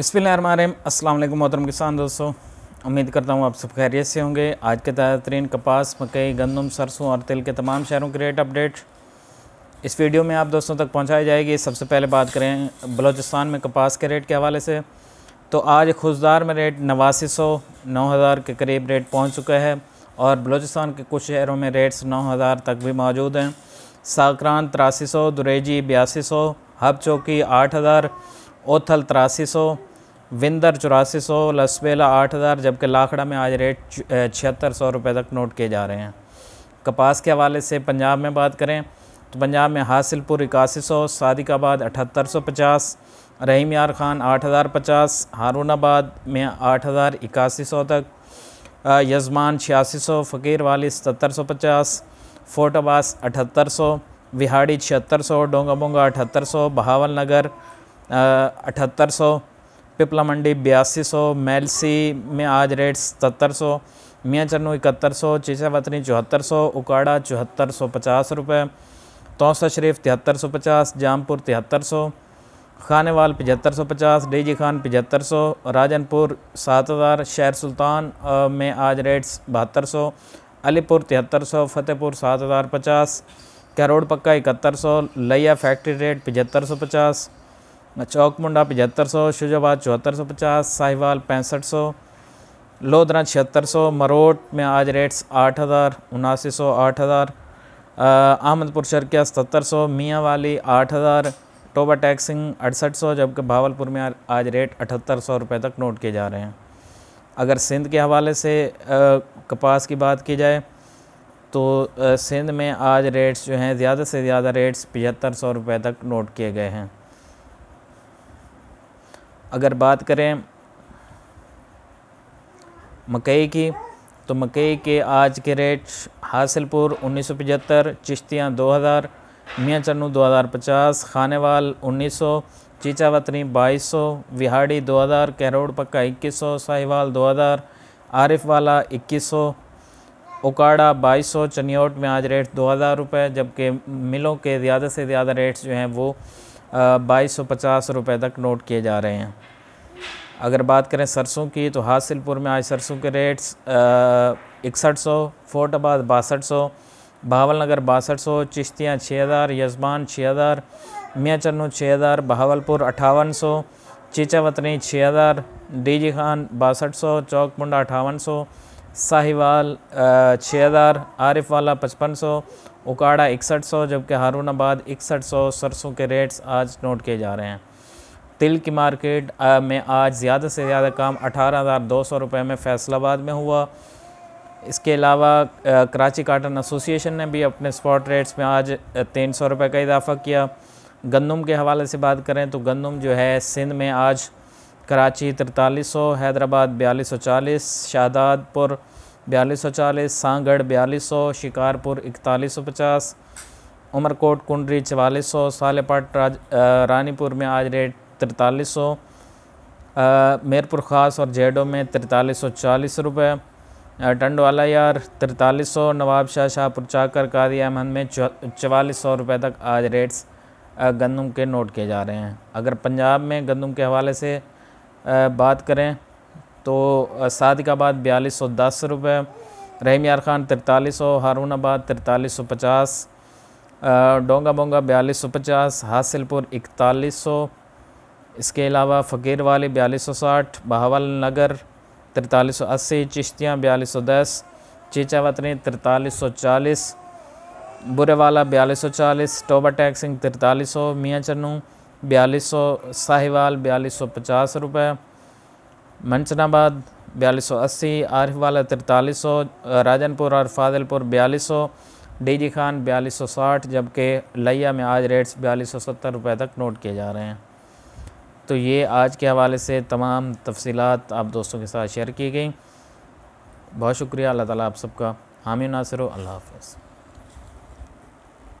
बिस्मिल्लाम अल्लाम मोहतरम किसान दोस्तों उम्मीद करता हूँ आप सब खैरियत से होंगे आज के ताज़ा तरीन कपास मकई गंदम सरसों और तिल के तमाम शहरों के रेट अपडेट इस वीडियो में आप दोस्तों तक पहुँचाई जाएगी सबसे पहले बात करें बलोचिस्तान में कपास के रेट के हवाले से तो आज खुशदार में रेट नवासी सौ नौ हज़ार के करीब रेट पहुँच चुका है और बलोचिस्तान के कुछ शहरों में रेट्स नौ हज़ार तक भी मौजूद हैं साकरान तिरासी सौ दुरेजी बयासी सौ हब चौकी आठ हज़ार ओथल तिरासी सौ विंदर चौरासी सौ लसवेला आठ हज़ार जबकि लाखड़ा में आज रेट छिहत्तर सौ रुपये तक नोट किए जा रहे हैं कपास के हवाले से पंजाब में बात करें तो पंजाब में हासिलपुर इक्यासी सौ सादिकाबाद अठहत्तर सौ पचास रहीम यार खान आठ हज़ार पचास हारूनाबाद में आठ हज़ार इक्यासी सौ तक यजमान छियासी सौ फ़कीर वाली सतर सौ पचास फोर्ट अब्बास अठहत्तर सौ विहाड़ी छिहत्तर सौ डोंगा बोंगा अठहत्तर सौ बहावल नगर अठहत्तर सौ पिपला मंडी बयासी सौ मेलसी में आज रेट सतर सौ मियाँ चन्नू इकहत्तर सौ चीचावतनी वतनी चौहत्तर सौ उकाड़ा चौहत्तर सौ पचास रुपये तोसा शरीफ तिहत्तर सौ पचास जामपुर तिहत्तर सौ खानेवाल पचहत्तर सौ पचास डेजी खान पचहत्तर सौ राजनपुर सात हज़ार शहर सुल्तान में आज रेट्स बहत्तर सौ अलीपुर तिहत्तर सौ फतेहपुर सात हज़ार पचास करोड़ पक्का इकहत्तर सौ लिया फैक्ट्री रेट पचहत्तर सौ पचास चौक मुंडा पचहत्तर सौ शुजाबाद चौहत्तर सौ पचास साहिवाल पैंसठ सौ लोधरा छिहत्तर सौ मरोट में आज रेट्स आठ हज़ार उनासी सौ आठ हज़ार अहमदपुर शर्किया सतर सौ मियाँ वाली आठ हज़ार टोबा टैक्सिंग अड़सठ सौ जबकि भावलपुर में आज रेट अठहत्तर सौ रुपये तक नोट किए जा रहे हैं अगर सिंध के हवाले से कपास की बात की जाए तो सिंध में आज रेट्स जो हैं ज़्यादा से ज़्यादा रेट्स पचहत्तर सौ रुपये तक नोट किए गए हैं अगर बात करें मकई की तो मकई के आज के रेट हासिलपुर उन्नीस सौ पचहत्तर चिश्तियाँ दो हज़ार मियाँ चन्नू दो हज़ार पचास खानेवाल उन्नीस सौ चीचावतनी बाईस सौ विहाड़ी दो हज़ार कैरोड़ पक्का इक्कीस सौ साहिवाल दो हज़ार आरिफ वाला इक्कीस सौ उकाड़ा बाईस सौ चनियोट में आज रेट दो हज़ार रुपये जबकि मिलों के ज़्यादा से ज़्यादा रेट्स जो हैं वो बाईस सौ पचास रुपये तक नोट किए जा रहे हैं अगर बात करें सरसों की तो हासिलपुर में आज सरसों के रेट्स इकसठ सौ फोर्टाबाद बासठ सौ बहावल नगर बासठ सौ चिश्तियाँ छः हज़ार यजमान छः हज़ार मियाँ चन्नू छः हज़ार बहावलपुर अठावन सौ चीचा वतनी छः हज़ार डीजी खान बासठ सौ चौक मुंडा अठावन सौ साहिवाल छः हज़ार आरिफ वाला पचपन सौ उकाड़ा इकसठ सौ जबकि हारून आबाद इकसठ सौ सरसों के रेट्स आज नोट किए जा रहे हैं तिल की मार्केट में आज ज़्यादा से ज़्यादा काम अठारह हज़ार दो सौ रुपये में फैसलाबाद में हुआ इसके अलावा कराची काटन एसोसिएशन ने भी अपने स्पॉट रेट्स में आज तीन सौ रुपये का इजाफा किया गंदम के हवाले से बात करें तो गंदम जो है सिंध में आज कराची तिरतालीस सौ हैदराबाद बयालीस सौ चालीस शादादपुर बयालीस सौ चालीस सांगढ़ बयालीस सौ शिकारपुर इकतालीस सौ पचास उमरकोट कुंडरी चवालीस सौ सालेपाट राज रानीपुर में आज रेट तिरतालीस सौ मेरपुर ख़ास और जेडो में तिरतालीस सौ चालीस रुपये टंडवाला यार तिरतालीस सौ नवाब शाह शाहपुर चाकर कादी अहमद में चवालीस सौ रुपये तक आज रेट्स गंदम के नोट किए जा रहे हैं अगर पंजाब में गंदम के हवाले से बात करें तो सादिकाबाद बयालीस सौ दस रुपये रहीम यार खान तिरतालीस सौ हारून आबाद तिरतालीस सौ पचास डोंगा बोंगा बयालीस सौ पचास हासिलपुर इकतालीस सौ इसके अलावा फ़कीर वाली बयालीस सौ साठ बहावल नगर तिरतालीस सौ अस्सी चिश्तियाँ बयालीस सौ दस चीचा वतनी तिरतालीस सौ चालीस बुरेवाला बयालीस सौ चालीस टोबा टैक्सिंग तिरतालीस सौ मियाँ चन्नू बयालीस सौ साहिवाल बयालीस सौ पचास रुपये मंचनाबाद बयालीस सौ अस्सी आरिफ वाला तिरतालीस सौ राजनपुर और फाजिलपुर बयालीस सौ डी खान बयालीस सौ साठ जबकि लैया में आज रेट्स बयालीस सौ सत्तर रुपये तक नोट किए जा रहे हैं तो ये आज के हवाले से तमाम तफसीत आप दोस्तों के साथ शेयर की गई बहुत शुक्रिया अल्लाह ताला आप सबका हामी नासिर अल्लाह हाफ़